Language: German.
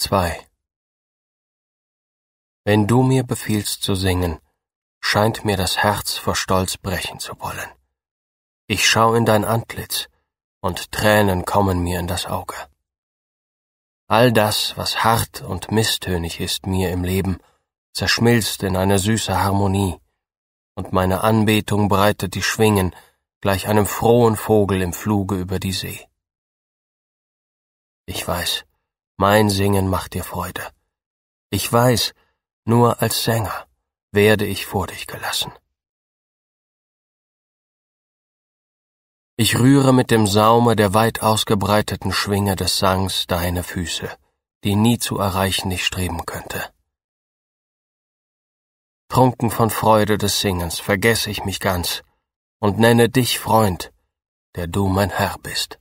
2 Wenn du mir befiehlst zu singen, scheint mir das Herz vor Stolz brechen zu wollen. Ich schau in dein Antlitz, und Tränen kommen mir in das Auge. All das, was hart und misstönig ist mir im Leben, zerschmilzt in eine süße Harmonie, und meine Anbetung breitet die Schwingen, gleich einem frohen Vogel im Fluge über die See. Ich weiß, mein Singen macht dir Freude. Ich weiß, nur als Sänger werde ich vor dich gelassen. Ich rühre mit dem Saume der weit ausgebreiteten Schwinge des Sangs deine Füße, die nie zu erreichen ich streben könnte. Trunken von Freude des Singens vergesse ich mich ganz und nenne dich Freund, der du mein Herr bist.